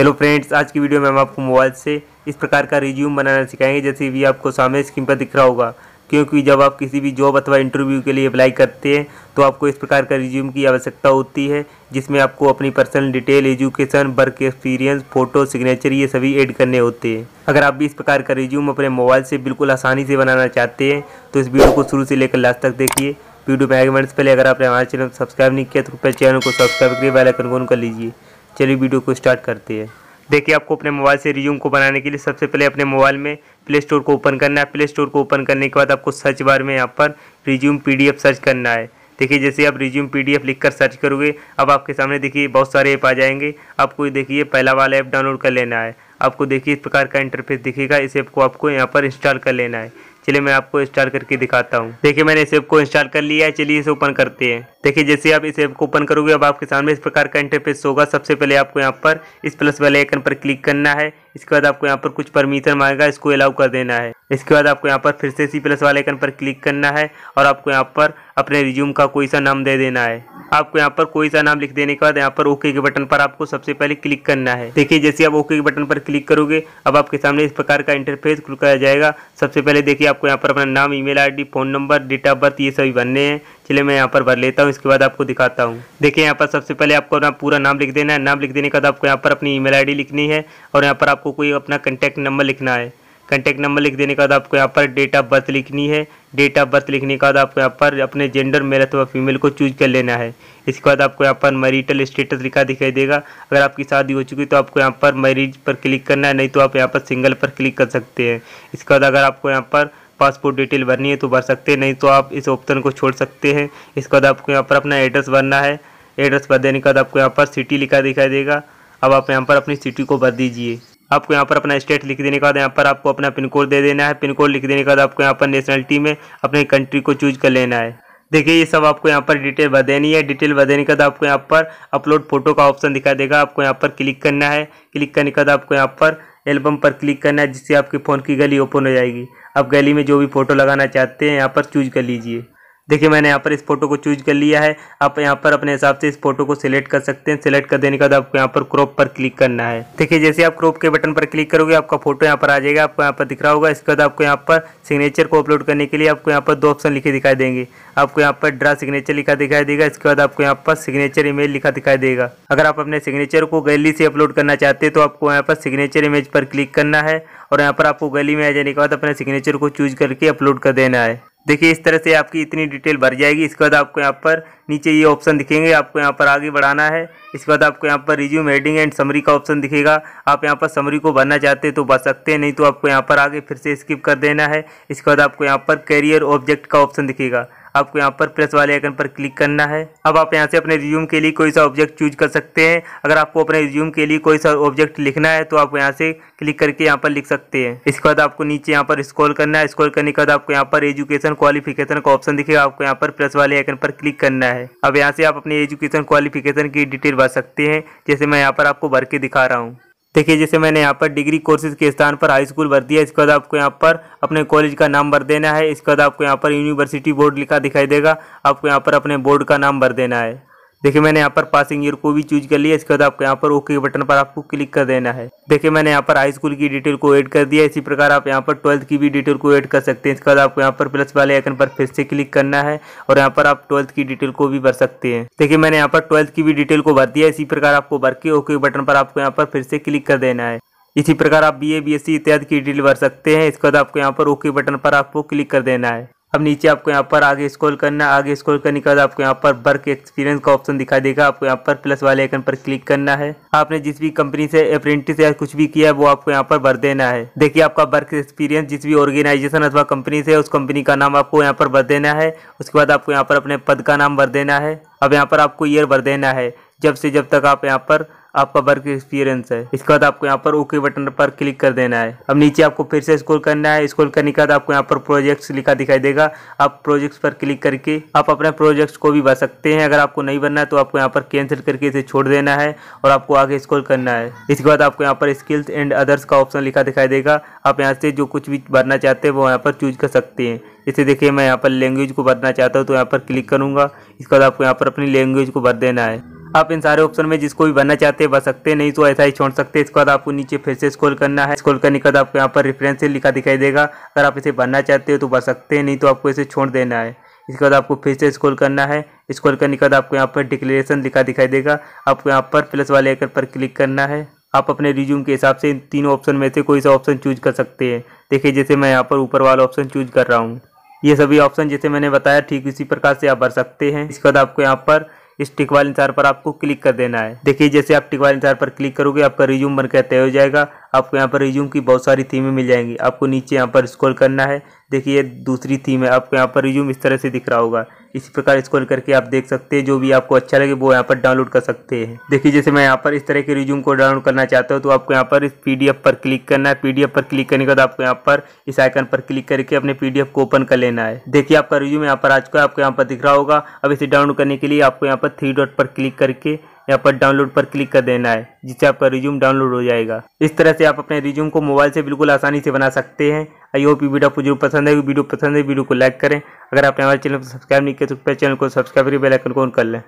hello friends आज की video में हम आपको मोबाइल से इस प्रकार का रिज्यूम बनाना सिखाएंगे जैसे भी आपको सामने स्क्रीन पर दिख रहा होगा क्योंकि जब आप किसी भी जॉब अथवा इंटरव्यू के लिए अप्लाई करते हैं तो आपको इस प्रकार का रिज्यूम की आवश्यकता होती है जिसमें आपको अपनी personal detail education work experience photo signature ये सभी ऐड करने होते हैं अगर आप भी इस प्रकार का रिज्यूम अपने मोबाइल से बिल्कुल आसानी से बनाना चाहते हैं तो इस वीडियो को शुरू से लेकर लास्ट तक देखिए वीडियो में आगे बढ़ने से पहले अगर आपने हमारे चैनल सब्सक्राइब नहीं किया तो कृपया चैनल को सब्सक्राइब करिए बेलाइकन को ऑन कर लीजिए चलिए वीडियो को स्टार्ट करते हैं देखिए आपको अपने मोबाइल से रिज्यूम को बनाने के लिए सबसे पहले अपने मोबाइल में प्ले स्टोर को ओपन करना है प्ले स्टोर को ओपन करने के बाद आपको सर्च बार में यहाँ पर रिज्यूम पीडीएफ सर्च करना है देखिए जैसे आप रिज्यूम पीडीएफ लिखकर सर्च करोगे अब आपके सामने देखिए बहुत सारे ऐप आ जाएंगे आपको देखिए पहला वाला ऐप डाउनलोड कर लेना है आपको देखिए इस प्रकार का इंटरफेस दिखेगा इस ऐप को आपको यहाँ पर इंस्टॉल कर लेना है चलिए मैं आपको इंस्टॉल करके दिखाता हूँ देखिए मैंने इस ऐप को इंस्टॉल कर लिया है चलिए इसे ओपन करते हैं देखिए जैसे आप इस ऐप को ओपन करोगे अब आपके सामने इस प्रकार का इंटरफेस होगा सबसे पहले आपको यहाँ पर इस प्लस वाले आइकन पर क्लिक करना है इसके बाद आपको यहाँ पर कुछ परमिशन मांगेगा इसको अलाउ कर देना है इसके बाद आपको यहाँ पर फिर से सी प्लस वाले आइकन पर क्लिक करना है और आपको यहाँ पर अपने रिज्यूम का कोई सा नाम दे देना है आपको यहाँ पर कोई सा नाम लिख देने के बाद यहाँ पर ओके के बटन पर आपको सबसे पहले क्लिक करना है देखिए जैसे आप ओके के बटन पर क्लिक करोगे अब आपके सामने इस प्रकार का इंटरफेस खुल कर जाएगा सबसे पहले देखिए आपको यहाँ पर अपना नाम email ID phone number date of birth ये सभी भरने हैं चलिए मैं यहाँ पर भर लेता हूँ इसके बाद आपको दिखाता हूँ देखिए यहाँ पर सबसे पहले आपको अपना पूरा नाम लिख देना है नाम लिख देने के बाद आपको यहाँ पर अपनी ई आईडी लिखनी है और यहाँ पर आपको कोई अपना कंटैक्ट नंबर लिखना है कॉन्टैक्ट नंबर लिख देने के बाद आपको यहाँ पर डेट ऑफ बर्थ लिखनी है डेट ऑफ बर्थ लिखने के बाद आपको यहाँ पर अपने जेंडर मेल अथवा फीमेल को चूज कर लेना है इसके बाद आपको यहाँ पर मैरिटल स्टेटस लिखा दिखाई देगा अगर आपकी शादी हो चुकी है तो आपको यहाँ पर मैरिज पर क्लिक करना है नहीं तो आप यहाँ पर सिंगल पर क्लिक कर सकते हैं इसके बाद अगर आपको यहाँ पर पासपोर्ट डिटेल भरनी है तो भर सकते हैं नहीं तो आप इस ऑप्शन को छोड़ सकते हैं इसके बाद आपको यहाँ पर अपना एड्रेस भरना है एड्रेस भर देने के बाद आपको यहाँ पर सिटी लिखा दिखाई देगा अब आप यहाँ पर अपनी सिटी को भर दीजिए आपको यहाँ पर अपना स्टेट लिख देने के बाद यहाँ पर आपको अपना पिन कोड दे देना है पिन कोड लिख देने के बाद आपको यहाँ पर नेशनलिटी में अपनी कंट्री को चूज कर लेना है देखिए ये सब आपको यहाँ पर डिटेल भर देनी है डिटेल बदने के बाद आपको यहाँ पर अपलोड फोटो का ऑप्शन दिखा देगा आपको यहाँ पर क्लिक करना है क्लिक करने के बाद आपको यहाँ पर एल्बम पर क्लिक करना है जिससे आपके फ़ोन की गली ओपन हो जाएगी आप गली में जो भी फ़ोटो लगाना चाहते हैं यहाँ पर चूज कर लीजिए देखिए मैंने यहाँ पर इस फोटो को चूज कर लिया है आप यहाँ पर अपने हिसाब से इस फोटो को सिलेक्ट कर सकते हैं सिलेक्ट कर देने के बाद आपको यहाँ पर क्रॉप पर क्लिक करना है देखिए जैसे आप क्रॉप के बटन पर क्लिक करोगे आपका फोटो यहाँ पर आ जाएगा आपको यहाँ पर दिख रहा होगा इसके बाद आपको यहाँ पर सिग्नेचर को अपलोड करने के लिए आपको यहाँ पर दो ऑप्शन लिखे दिखाई देंगे आपको यहाँ पर ड्रा सिग्नेचर लिखा दिखाई देगा इसके बाद आपको यहाँ पर सिग्नेचर इमेज लिखा दिखाई देगा अगर आप अपने सिग्नेचर को गैली से अपलोड करना चाहते हैं तो आपको यहाँ पर सिग्नेचर इमेज पर क्लिक करना है और यहाँ पर आपको गली में आ जाने के बाद अपने सिग्नेचर को चूज करके अपलोड कर देना है देखिए इस तरह से आपकी इतनी डिटेल भर जाएगी इसके बाद आपको यहाँ पर नीचे ये ऑप्शन दिखेंगे आपको यहाँ पर आगे बढ़ाना है इसके बाद आपको यहाँ पर रिज्यूम हेडिंग एंड समरी का ऑप्शन दिखेगा आप यहाँ पर समरी को भरना चाहते हैं तो भर सकते हैं नहीं तो आपको यहाँ पर आगे फिर से स्किप कर देना है इसके बाद आपको यहाँ पर कैरियर ऑब्जेक्ट का ऑप्शन दिखेगा आपको यहाँ पर प्लस वाले आइकन पर क्लिक करना है अब आप यहाँ से अपने रिज्यूम के लिए कोई सा ऑब्जेक्ट चूज कर सकते हैं अगर आपको अपने रिज्यूम के लिए कोई सा ऑब्जेक्ट लिखना है तो आप यहाँ से क्लिक करके यहाँ पर लिख सकते हैं इसके बाद आपको नीचे यहाँ पर स्क्रॉल करना है स्क्रॉल करने के बाद आपको यहाँ पर एजुकेशन क्वालिफिकेशन का ऑप्शन दिखेगा आपको यहाँ पर प्लस वाले आइकन पर क्लिक करना है अब यहाँ से आप अपने एजुकेशन क्वालिफिकेशन की डिटेल भर सकते हैं जैसे मैं यहाँ पर आपको भर के दिखा रहा हूँ देखिए जैसे मैंने यहाँ पर डिग्री कोर्सेज के स्थान पर हाई स्कूल भर दिया इसके बाद आपको यहाँ पर अपने कॉलेज का नाम भर देना है इसके बाद आपको यहाँ पर यूनिवर्सिटी बोर्ड लिखा दिखाई देगा आपको यहाँ पर अपने बोर्ड का नाम भर देना है देखिए मैंने यहाँ पर पासिंग ईयर को भी चूज कर लिया इसके बाद आपको यहाँ पर ओके बटन पर आपको क्लिक कर देना है देखिए मैंने यहाँ पर हाई स्कूल की डिटेल को ऐड कर दिया इसी प्रकार आप यहाँ पर ट्वेल्थ की भी डिटेल को एड कर सकते हैं इसके बाद आपको यहाँ पर प्लस वाले आइकन पर फिर से क्लिक करना है और यहाँ पर आप ट्वेल्थ की डिटेल को भी भर सकते हैं देखिए मैंने यहाँ पर ट्वेल्थ की भी डिटेल को भर दिया इसी प्रकार आपको भर के ओके बटन पर आपको यहाँ पर फिर से क्लिक कर देना है इसी प्रकार आप B A B S C इत्यादि की डिटेल भर सकते हैं इसके बाद आपको यहाँ पर ओके बटन पर आपको क्लिक कर देना है अब नीचे आपको यहाँ पर आगे स्क्रॉल करना है आगे स्क्रॉल करने के बाद आपको यहाँ पर वर्क एक्सपीरियंस का ऑप्शन दिखाई देगा आपको यहाँ पर प्लस वाले आइकन पर क्लिक करना है आपने जिस भी कंपनी से अप्रेंटिस या कुछ भी किया है वो आपको यहाँ पर भर देना है देखिए आपका वर्क एक्सपीरियंस जिस भी ऑर्गेनाइजेशन अथवा कंपनी से उस कंपनी का नाम आपको यहाँ पर भर देना है उसके बाद आपको यहाँ पर अपने पद का नाम भर देना है अब यहाँ पर आपको ईयर भर देना है जब से जब तक आप यहाँ पर आपका वर्क एक्सपीरियंस है इसके बाद आपको यहाँ पर ओके बटन पर क्लिक कर देना है अब नीचे आपको फिर से स्क्रॉल करना है स्क्रॉल करने के बाद आपको यहाँ पर प्रोजेक्ट्स लिखा दिखाई देगा आप प्रोजेक्ट्स पर क्लिक करके आप अपने प्रोजेक्ट्स को भी भर सकते हैं अगर आपको नहीं बनना है तो आपको यहाँ पर कैंसिल करके इसे छोड़ देना है और आपको आगे स्क्रॉल करना है इसके बाद आपको यहाँ पर स्किल्स एंड अदर्स का ऑप्शन लिखा दिखाई देगा आप यहाँ से जो कुछ भी भरना चाहते हैं वो यहाँ पर चूज कर सकते हैं इसे देखिए मैं यहाँ पर लैंग्वेज को भरना चाहता हूँ तो यहाँ पर क्लिक करूँगा इसके बाद आपको यहाँ पर अपनी लैंग्वेज को भर देना है आप इन सारे ऑप्शन में जिसको भी बनना चाहते हैं बन सकते नहीं तो ऐसा ही छोड़ सकते हैं इसके बाद आपको नीचे फिर से स्क्रॉल करना है स्क्रॉल करने के बाद आपको यहाँ पर रेफरेंस लिखा दिखाई देगा अगर आप इसे बनना चाहते हो तो बन सकते हैं नहीं तो आपको इसे छोड़ देना है इसके बाद आपको फिर से स्क्रॉल करना है स्क्रॉल करने के बाद आपको यहाँ पर डिक्लेरेशन लिखा दिखाई देगा आपको यहाँ पर प्लस वाले आइकन पर क्लिक करना है आप अपने रिज्यूम के हिसाब से इन तीनों ऑप्शन में से कोई सा ऑप्शन चूज कर सकते हैं देखिए जैसे मैं यहाँ पर ऊपर वाला ऑप्शन चूज कर रहा हूँ ये सभी ऑप्शन जैसे मैंने बताया ठीक इसी प्रकार से आप भर सकते हैं इसके बाद आपको यहाँ पर इस टिक वाले इंसान पर आपको क्लिक कर देना है देखिए जैसे आप टिक वाले इंसार पर क्लिक करोगे आपका रिज्यूम बनकर तय हो जाएगा आपको यहाँ पर रिज्यूम की बहुत सारी थीमें मिल जाएंगी आपको नीचे यहाँ पर स्क्रॉल करना है देखिए ये दूसरी थीम है आपको यहाँ पर रिज्यूम इस तरह से दिख रहा होगा इसी प्रकार स्क्रॉल करके आप देख सकते हैं जो भी आपको अच्छा लगे वो यहाँ पर डाउनलोड कर सकते हैं देखिए जैसे मैं यहाँ पर इस तरह के रिज्यूम को डाउनलोड करना चाहता हूँ तो आपको यहाँ पर इस पी पर क्लिक करना है पी पर क्लिक करने के बाद आपको यहाँ पर इस आइकन पर क्लिक करके अपने पी को ओपन कर लेना है देखिए आपका रिज्यूम यहाँ पर आ चुका है आपको यहाँ पर दिख रहा होगा अब इसे डाउनलोड करने के लिए आपको यहाँ पर थ्री डॉट पर क्लिक करके यहाँ पर डाउनलोड पर क्लिक कर देना है जिससे आपका रिज्यूम डाउनलोड हो जाएगा इस तरह से आप अपने रिज्यूम को मोबाइल से बिल्कुल आसानी से बना सकते हैं आई होप यू वीडियो आपको जरूर पसंद है वीडियो पसंद है वीडियो को लाइक करें अगर आपने हमारे चैनल को सब्सक्राइब नहीं किया तो चैनल को सब्सक्राइब करके बेलाइकन को ऑन कर लें